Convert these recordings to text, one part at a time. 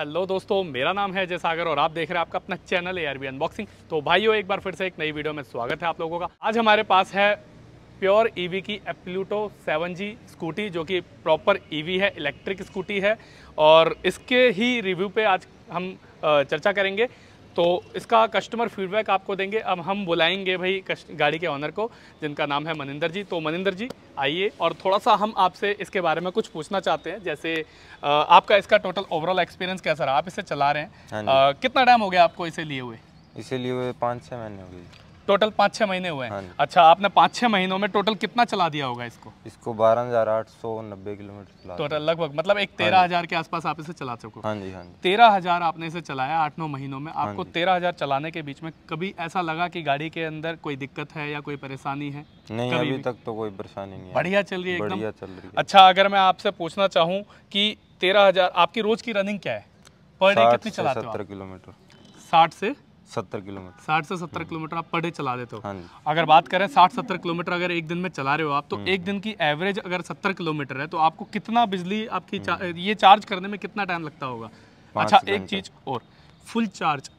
Hello दोस्तों मेरा नाम है अजय सागर और आप देख रहे हैं आपका अपना चैनल ए अनबॉक्सिंग तो भाइयों एक बार फिर से एक नई वीडियो में स्वागत है आप लोगों का आज हमारे पास है प्योर ईवी e की एप्लूटो 7G स्कूटी जो कि प्रॉपर ईवी e है इलेक्ट्रिक स्कूटी है और इसके ही रिव्यू पे आज हम चर्चा करेंगे तो इसका कस्टमर फीडबैक आपको देंगे अब हम बुलाएंगे भाई गाड़ी के ऑनर को जिनका नाम है मनिंदर जी तो मनिंदर जी आइए और थोड़ा सा हम आपसे इसके बारे में कुछ पूछना चाहते हैं जैसे आपका इसका टोटल ओवरऑल एक्सपीरियंस कैसा रहा आप इसे चला रहे हैं हाँ आ, कितना टाइम हो गया आपको इसे लिए हुए इसे लिए हुए पाँच छः महीने हो गए टोटल पाँच छः महीने हुए हैं हाँ अच्छा आपने पाँच छः महीनों में टोटल कितना चला दिया होगा इसको इसको बारह हज़ार आठ सौ नब्बे किलोमीटर टोटल लगभग मतलब एक हाँ तेरह हज़ार के आसपास आप इसे चला चुके हाँ जी हाँ जी तेरह हज़ार आपने इसे चलाया आठ नौ महीनों में हाँ आपको तेरह हज़ार चलाने के बीच में कभी ऐसा लगा कि गाड़ी के अंदर कोई दिक्कत है या कोई परेशानी है नहीं अभी तक तो कोई परेशानी नहीं बढ़िया चल रही है बढ़िया चल रही है अच्छा अगर मैं आपसे पूछना चाहूँ की तेरह आपकी रोज़ की रनिंग क्या है पर डे कितनी चलाते हो किलोमीटर साठ से सत्तर किलोमीटर साठ से सत्तर हम्म। किलोमीटर आप पर डे चला देते हो हाँ अगर बात करें साठ सत्तर किलोमीटर अगर एक दिन में चला रहे हो आप तो हम्म। एक दिन की एवरेज अगर सत्तर किलोमीटर है तो आपको कितना बिजली आपकी चा, हम्म। ये चार्ज करने में कितना टाइम लगता होगा अच्छा एक चीज और फुल चार्ज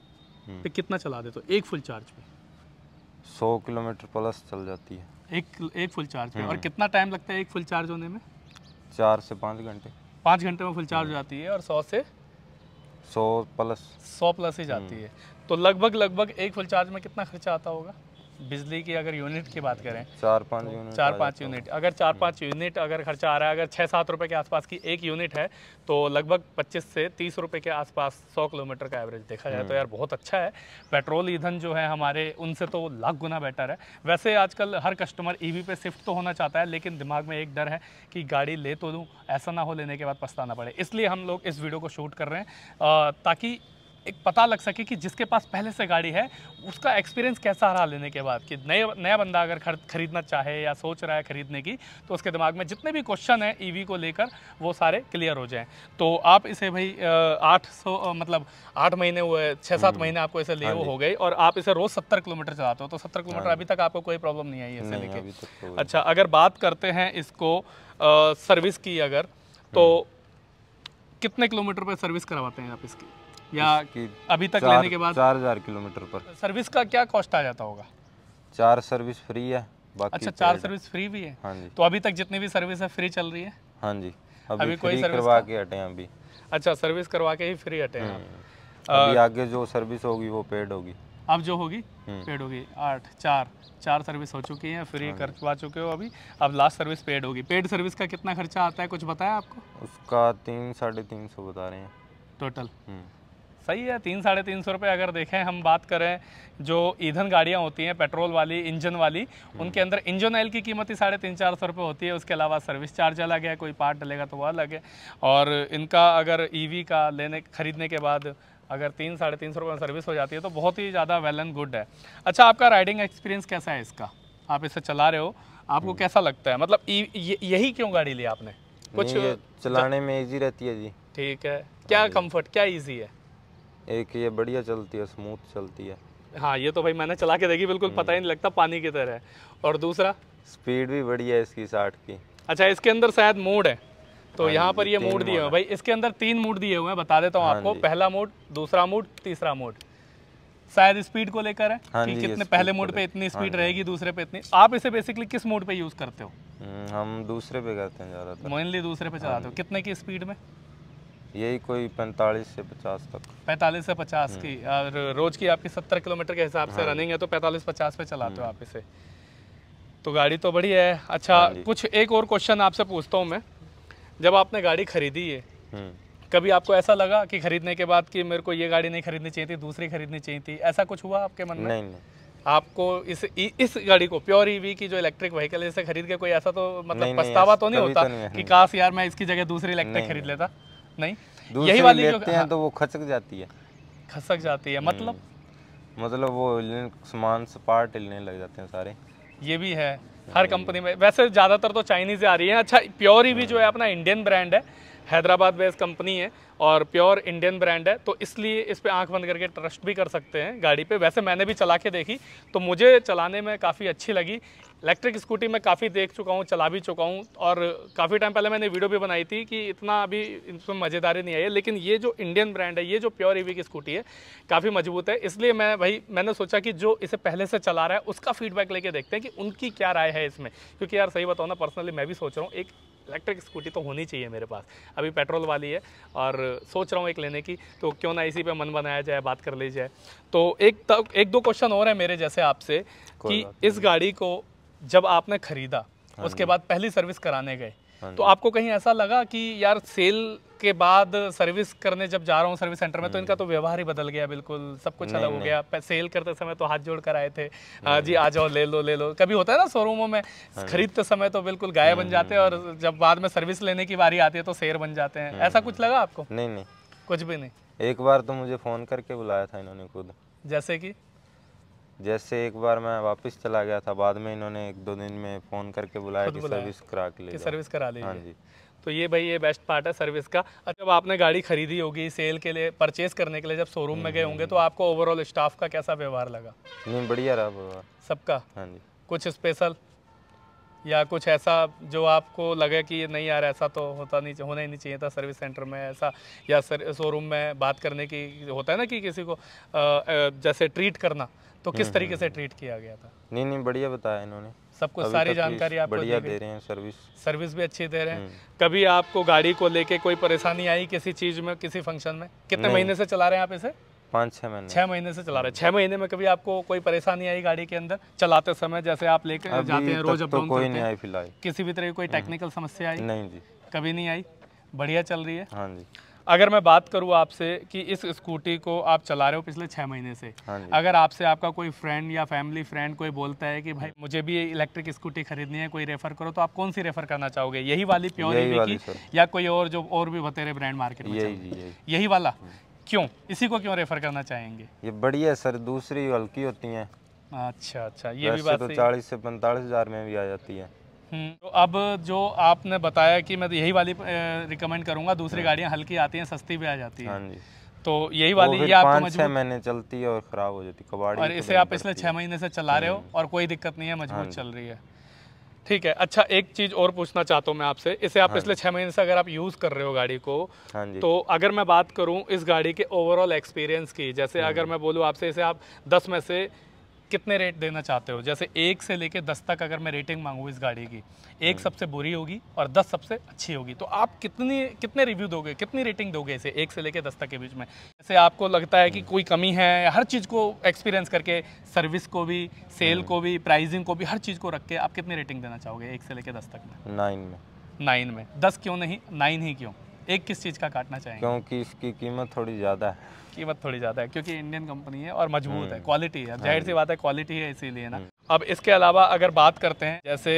पे कितना चला देते हो एक फुल चार्ज पे सौ किलोमीटर प्लस चल जाती है एक एक फुल चार्ज पे और कितना टाइम लगता है एक फुल चार्ज होने में चार से पाँच घंटे पाँच घंटे में फुल चार्ज हो जाती है और सौ से सौ प्लस सौ प्लस ही जाती हम्म। है तो लगभग लगभग एक फुल चार्ज में कितना खर्चा आता होगा बिजली की अगर यूनिट की बात करें चार पाँच तो यूनिट चार पाँच यूनिट अगर चार पाँच यूनिट अगर खर्चा आ रहा है अगर छः सात रुपये के आसपास की एक यूनिट है तो लगभग पच्चीस से तीस रुपये के आसपास सौ किलोमीटर का एवरेज देखा जाए तो हम्म। यार बहुत अच्छा है पेट्रोल ईंधन जो है हमारे उनसे तो लाख गुना बेटर है वैसे आजकल हर कस्टमर ई पे शिफ्ट तो होना चाहता है लेकिन दिमाग में एक डर है कि गाड़ी ले तो लूँ ऐसा ना हो लेने के बाद पछताना पड़े इसलिए हम लोग इस वीडियो को शूट कर रहे हैं ताकि एक पता लग सके कि जिसके पास पहले से गाड़ी है उसका एक्सपीरियंस कैसा रहा लेने के बाद कि नए नया बंदा अगर खरीदना चाहे या सोच रहा है ख़रीदने की तो उसके दिमाग में जितने भी क्वेश्चन हैं ईवी e को लेकर वो सारे क्लियर हो जाएं तो आप इसे भाई आठ सौ मतलब आठ महीने हुए छः सात हम्म। महीने आपको इसे ले हाँ हो गई और आप इसे रोज़ सत्तर किलोमीटर चलाते हो तो सत्तर किलोमीटर हाँ अभी तक आपको कोई प्रॉब्लम नहीं आई इसे लेके अच्छा अगर बात करते हैं इसको सर्विस की अगर तो हम्म। कितने किलोमीटर पर सर्विस करवाते हैं आप इसकी या अभी तक लेने के बाद चार हजार किलोमीटर पर सर्विस का क्या कॉस्ट आ जाता होगा चार सर्विस फ्री है बाकी अच्छा चार सर्विस फ्री भी है हाँ जी तो अभी तक जितनी भी सर्विस है फ्री चल रही है हाँ जी अभी, अभी कोई सर्विस करवा के हटे अभी अच्छा सर्विस करवा के ही फ्री हटे हम्म। अभी आगे जो सर्विस होगी वो पेड होगी अब जो होगी पेड हम्म। होगी आठ चार चार सर्विस हो चुकी है फ्री हाँ करवा चुके हो अभी अब लास्ट सर्विस पेड होगी पेड सर्विस का कितना खर्चा आता है कुछ बताया आपको उसका तीन साढ़े तीन सौ बता रहे हैं टोटल सही है तीन साढ़े तीन सौ रुपये अगर देखें हम बात करें जो ईंधन गाड़ियाँ होती हैं पेट्रोल वाली इंजन वाली हम्म। उनके अंदर इंजन ऑयल की कीमत ही साढ़े तीन चार सौ रुपये होती है उसके अलावा सर्विस चार्ज अलग है कोई पार्ट डलेगा तो वह अलग है और इनका अगर ईवी e का लेने खरीदने के बाद अगर तीन साढ़े तीन सौ रुपये में सर्विस हो जाती है तो बहुत ही ज़्यादा वेल एंड गुड है अच्छा आपका राइडिंग एक्सपीरियंस कैसा है इसका आप इसे चला रहे हो आपको हम्म। कैसा लगता है मतलब e, यही क्यों गाड़ी ली आपने कुछ चलाने में ईजी रहती है जी ठीक है क्या कम्फर्ट हाँ क्या ईजी है एक ये बढ़िया चलती है स्मूथ चलती है हाँ ये तो भाई मैंने चला के देखी बिल्कुल पता ही नहीं हम्म। लगता पानी की तरह और दूसरा स्पीड भी बढ़िया है इसकी साठ की अच्छा इसके अंदर शायद मोड है तो हाँ यहाँ पर ये मूड दिए हुए भाई इसके अंदर तीन मूड दिए हुए हैं बता देता हूँ हाँ आपको पहला मूड दूसरा मूड तीसरा मूड शायद स्पीड को लेकर है हाँ कि कितने पहले मोड पे इतनी स्पीड रहेगी दूसरे पे इतनी आप इसे बेसिकली किस मोड पे यूज करते हो हम्म, हम दूसरे पे करते हैं ज्यादातर मेनली दूसरे पे चलाते हो कितने की स्पीड में यही कोई 45 से 50 तक 45 से 50 की हम्म। और रोज की आपकी 70 किलोमीटर के हिसाब से हाँ। रनिंग है तो 45 50 पे चलाते हो हम्म। आप इसे तो गाड़ी तो बड़ी है अच्छा हाँ कुछ एक और क्वेश्चन आपसे पूछता हूँ मैं जब आपने गाड़ी खरीदी है हम्म। कभी आपको ऐसा लगा कि खरीदने के बाद कि मेरे को ये गाड़ी नहीं खरीदनी चाहिए थी दूसरी खरीदनी चाहिए थी ऐसा कुछ हुआ आपके मन में नहीं नहीं आपको इस इस गाड़ी को प्योर ईवी e की जो इलेक्ट्रिक व्हीकल है इसे खरीद के कोई ऐसा तो मतलब पछतावा तो नहीं होता तो कि काश यार मैं इसकी जगह दूसरी इलेक्ट्रिक खरीद लेता नहीं यही वाली लेते जो, हैं हाँ, तो वो खसक जाती है खसक जाती है मतलब हम्म। मतलब वो सामान पार्ट हिलने लग जाते हैं सारे ये भी है हर कंपनी हम्म। में वैसे ज़्यादातर तो चाइनीज़ आ रही है अच्छा प्योरी भी जो है अपना इंडियन ब्रांड है हैदराबाद बेस्ड कंपनी है और प्योर इंडियन ब्रांड है तो इसलिए इस पर आँख बंद करके ट्रस्ट भी कर सकते हैं गाड़ी पे वैसे मैंने भी चला के देखी तो मुझे चलाने में काफ़ी अच्छी लगी इलेक्ट्रिक स्कूटी मैं काफ़ी देख चुका हूँ चला भी चुका हूँ और काफ़ी टाइम पहले मैंने वीडियो भी बनाई थी कि इतना अभी इसमें मज़ेदारी नहीं आई है लेकिन ये जो इंडियन ब्रांड है ये जो प्योर ई e की स्कूटी है काफ़ी मजबूत है इसलिए मैं भाई मैंने सोचा कि जो इसे पहले से चला रहा है उसका फीडबैक लेके देखते हैं कि उनकी क्या राय है इसमें क्योंकि यार सही बताओ ना पर्सनली मैं भी सोच रहा हूँ एक इलेक्ट्रिक स्कूटी तो होनी चाहिए मेरे पास अभी पेट्रोल वाली है और सोच रहा हूँ एक लेने की तो क्यों ना इसी पे मन बनाया जाए बात कर ली जाए तो एक तक एक दो क्वेश्चन और है मेरे जैसे आपसे कि इस गाड़ी को जब आपने ख़रीदा हाँ उसके बाद पहली सर्विस कराने गए हाँ तो आपको कहीं ऐसा लगा कि यार सेल के बाद सर्विस करने जब जा रहा हूँ सर्विस सेंटर में तो इनका तो हम्म। व्यवहार ही बदल गया बिल्कुल सब कुछ अलग हो गया सेल करते समय तो हाथ जोड़ कर आए थे हाँ जी हम्म। आ जाओ ले लो ले लो कभी होता है ना शोरूमों में हाँ खरीदते समय तो बिल्कुल गाय बन जाते हैं और हम्म। जब बाद में सर्विस लेने की बारी आती है तो शेर बन जाते हैं ऐसा कुछ लगा आपको नहीं नहीं कुछ भी नहीं एक बार तो मुझे फोन करके बुलाया था इन्होंने खुद जैसे कि जैसे एक बार मैं वापस चला गया था बाद में इन्होंने एक दो दिन में फ़ोन करके बुलाया कि सर्विस करा के लिए सर्विस करा ली हाँ जी तो ये भाई ये बेस्ट पार्ट है सर्विस का और जब आपने गाड़ी खरीदी होगी सेल के लिए परचेज करने के लिए जब शोरूम में गए होंगे तो हम्म। आपको ओवरऑल स्टाफ का कैसा व्यवहार लगा नहीं बढ़िया रहा व्यवहार सबका हाँ जी कुछ स्पेशल या कुछ ऐसा जो आपको लगे कि नहीं यार ऐसा तो होता नहीं होना ही नहीं चाहिए था सर्विस सेंटर में ऐसा या शोरूम में बात करने की होता है ना कि किसी को जैसे ट्रीट करना तो किस हम्म, तरीके से ट्रीट हम्म, किया गया था हम्म। नहीं नहीं बढ़िया बताया इन्होंने सब कुछ सारी जानकारी आपको बढ़िया दे रहे हैं सर्विस सर्विस भी अच्छी दे रहे हैं कभी आपको गाड़ी को लेके कोई परेशानी आई किसी चीज में किसी फंक्शन में कितने महीने से चला रहे हैं आप इसे पाँच छः महीने छः महीने से चला रहे छः महीने में कभी आपको कोई परेशानी आई गाड़ी के अंदर चलाते समय जैसे आप लेकर जाते हैं रोज तो कोई नहीं आई फिलहाल किसी भी तरह की कोई टेक्निकल हम्म। समस्या आई नहीं जी कभी नहीं आई बढ़िया चल रही है हाँ जी अगर मैं बात करूँ आपसे कि इस स्कूटी को आप चला रहे हो पिछले छः महीने से हाँ अगर आपसे आपका कोई फ्रेंड या फैमिली फ्रेंड कोई बोलता है कि भाई मुझे भी इलेक्ट्रिक स्कूटी खरीदनी है कोई रेफर करो तो आप कौन सी रेफर करना चाहोगे यही वाली प्योर यही वाली की या कोई और जो और भी बतेरे ब्रांड मार्केट में यही, यही, यही वाला हम्म। क्यों इसी को क्यों रेफर करना चाहेंगे ये बढ़िया सर दूसरी हल्की होती है अच्छा अच्छा ये भी बात तो चालीस से पैंतालीस हज़ार में भी आ जाती है हम्म, तो अब जो आपने बताया कि मैं तो यही वाली रिकमेंड करूंगा दूसरी हाँ। गाड़ियां हल्की आती हैं सस्ती भी आ जाती हैं हाँ तो यही वाली ये आपको छह महीने चलती है और खराब हो जाती कबाड़ी और तो इसे आप पिछले छह महीने से चला रहे हो हाँ और कोई दिक्कत नहीं है मजबूत चल रही है ठीक है अच्छा एक चीज और पूछना चाहता हूँ मैं आपसे इसे आप हाँ। पिछले छह महीने से अगर आप यूज कर रहे हो गाड़ी को हाँ तो अगर मैं बात करूँ इस गाड़ी के ओवरऑल एक्सपीरियंस की जैसे हम्म। अगर मैं बोलूँ आपसे इसे आप दस में से कितने रेट देना चाहते हो जैसे एक से लेके दस तक अगर मैं रेटिंग मांगू इस गाड़ी की एक हम्म। सबसे बुरी होगी और दस सबसे अच्छी होगी तो आप कितनी कितने रिव्यू दोगे कितनी रेटिंग दोगे इसे एक से लेके दस तक के बीच में जैसे आपको लगता है कि हम्म। कोई कमी है हर चीज़ को एक्सपीरियंस करके सर्विस को भी सेल हम्म। को भी प्राइजिंग को भी हर चीज़ को रख के आप कितनी रेटिंग देना चाहोगे एक से लेके दस तक में नाइन में नाइन में दस क्यों नहीं नाइन ही क्यों एक किस चीज़ का काटना चाहेंगे क्योंकि इसकी कीमत थोड़ी ज़्यादा है कीमत थोड़ी ज़्यादा है क्योंकि इंडियन कंपनी है और मजबूत है क्वालिटी हम्म। है जाहिर सी हाँ बात है क्वालिटी है इसीलिए ना हम्म। अब इसके अलावा अगर बात करते हैं जैसे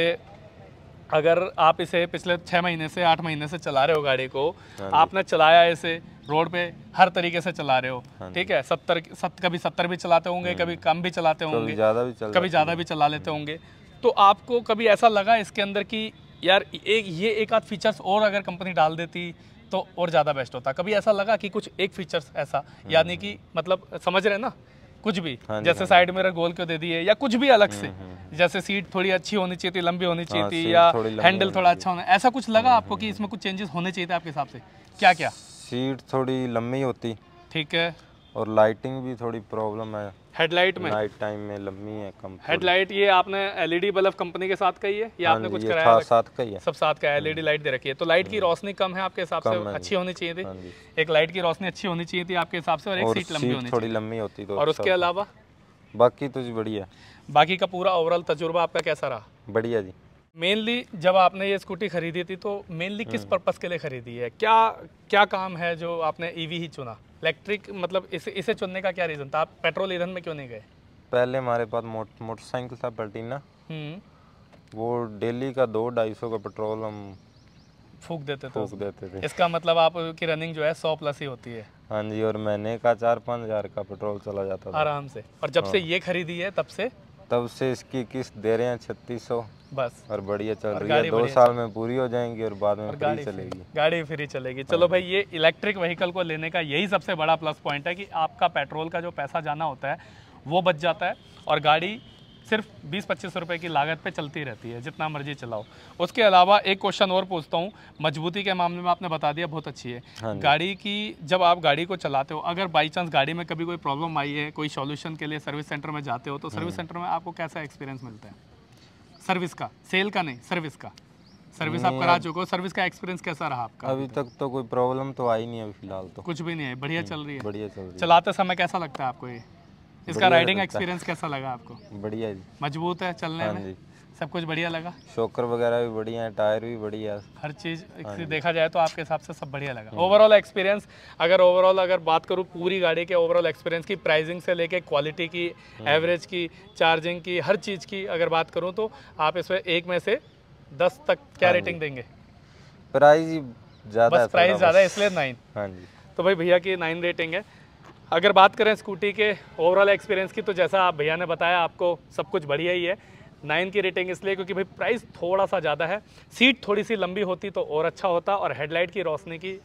अगर आप इसे पिछले छः महीने से आठ महीने से चला रहे हो गाड़ी को हाँ आपने चलाया इसे रोड पे हर तरीके से चला रहे हो हाँ ठीक है सत्तर सत, कभी सत्तर भी चलाते होंगे कभी कम भी चलाते होंगे ज़्यादा भी चल कभी ज़्यादा भी चला लेते होंगे तो आपको कभी ऐसा लगा इसके अंदर कि यार एक ये एक आध फीचर्स और अगर कंपनी डाल देती तो और ज़्यादा बेस्ट होता कभी ऐसा लगा कि कुछ एक फीचर्स ऐसा यानी कि मतलब समझ रहे ना कुछ भी हाँ जैसे साइड हाँ में गोल क्यों दे दिए या कुछ भी अलग से हम्म, हम्म। जैसे सीट थोड़ी अच्छी होनी चाहिए थी लंबी होनी चाहिए हाँ, थी या हैंडल थोड़ा अच्छा होना ऐसा कुछ लगा हम्म, आपको कि इसमें कुछ चेंजेस होने चाहिए थे आपके हिसाब से क्या क्या सीट थोड़ी लंबी होती ठीक है और लाइटिंग भी थोड़ी प्रॉब्लम है हेडलाइट में नाइट टाइम में लंबी है कम हेडलाइट ये आपने एलईडी बल्ब कंपनी के साथ कही है या हाँ आपने कुछ कराया था, साथ का है सब साथ का एलईडी लाइट दे रखी है तो लाइट की हाँ रोशनी कम है आपके हिसाब से अच्छी होनी चाहिए थी हाँ एक लाइट की रोशनी अच्छी होनी चाहिए थी आपके हिसाब से और एक सीट लंबी होनी थोड़ी लंबी होती तो और उसके अच्छा अलावा बाकी तो जी बढ़िया बाकी का पूरा ओवरऑल तजुर्बा आपका कैसा रहा बढ़िया जी मेनली जब आपने ये स्कूटी खरीदी थी तो मेनली किस पर्पज़ हम्म। के लिए खरीदी है क्या क्या काम है जो आपने ईवी e ही चुना इलेक्ट्रिक मतलब इसे इसे चुनने का क्या रीज़न था आप पेट्रोल ईंधन में क्यों नहीं गए पहले हमारे पास मोटरसाइकिल था पल्टीना हम्म। वो डेली का दो ढाई सौ का पेट्रोल हम फूक देते थे फूक देते थे इसका मतलब आपकी रनिंग जो है सौ प्लस ही होती है हाँ जी और महीने का चार पाँच हजार का पेट्रोल चला जाता था आराम से और जब से हाँ। ये खरीदी है तब से तब से इसकी किस्त दे रहे हैं छत्तीस सौ बस और बढ़िया चल रही है दो साल में पूरी हो जाएंगी और बाद में और फ्री चलेगी गाड़ी फ्री चलेगी चलो भाई ये इलेक्ट्रिक व्हीकल को लेने का यही सबसे बड़ा प्लस पॉइंट है कि आपका पेट्रोल का जो पैसा जाना होता है वो बच जाता है और गाड़ी सिर्फ बीस पच्चीस रुपए की लागत पे चलती रहती है जितना मर्जी चलाओ उसके अलावा एक क्वेश्चन और पूछता हूँ मजबूती के मामले में आपने बता दिया बहुत अच्छी है हाँ गाड़ी की जब आप गाड़ी को चलाते हो अगर बाई चांस गाड़ी में कभी कोई प्रॉब्लम आई है कोई सॉल्यूशन के लिए सर्विस सेंटर में जाते हो तो सर्विस सेंटर हाँ। में आपको कैसा एक्सपीरियंस मिलता है सर्विस का सेल का नहीं सर्विस का सर्विस आप करा चुके हो सर्विस का एक्सपीरियंस कैसा रहा आपका अभी तक तो कोई प्रॉब्लम तो आई नहीं है फिलहाल तो कुछ भी नहीं है बढ़िया हम्म, चल रही है बढ़िया चल रही है चलाते समय कैसा लगता है आपको ये इसका राइडिंग एक्सपीरियंस कैसा लगा आपको बढ़िया मजबूत है चलने हाँ में सब कुछ बढ़िया लगा शोकर वगैरह भी बढ़िया है टायर भी बढ़िया हर चीज़ हाँ देखा जाए तो आपके हिसाब से सब बढ़िया लगा ओवरऑल हम्म। एक्सपीरियंस अगर ओवरऑल अगर बात करूँ पूरी गाड़ी के ओवरऑल एक्सपीरियंस की प्राइसिंग से लेके क्वालिटी की एवरेज हम्म। की चार्जिंग की हर चीज़ की अगर बात करूँ तो आप इसमें एक में से दस तक क्या रेटिंग हाँ देंगे प्राइस ज़्यादा प्राइस ज़्यादा इसलिए नाइन हाँ जी तो भाई भैया की नाइन रेटिंग है अगर बात करें स्कूटी के ओवरऑल एक्सपीरियंस की तो जैसा आप भैया ने बताया आपको सब कुछ बढ़िया ही है नाइन की रेटिंग इसलिए क्योंकि भाई प्राइस थोड़ा सा ज़्यादा है सीट थोड़ी सी लंबी होती तो और अच्छा होता और हेडलाइट की रोशनी की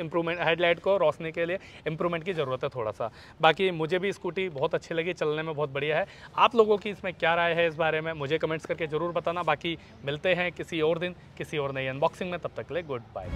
इम्प्रूवमेंट हेडलाइट को रोशनी के लिए इम्प्रूवमेंट की ज़रूरत है थोड़ा सा बाकी मुझे भी स्कूटी बहुत अच्छी लगी चलने में बहुत बढ़िया है आप लोगों की इसमें क्या राय है इस बारे में मुझे कमेंट्स करके ज़रूर बताना बाकी मिलते हैं किसी और दिन किसी और नई अनबॉक्सिंग में तब तक ले गुड बाय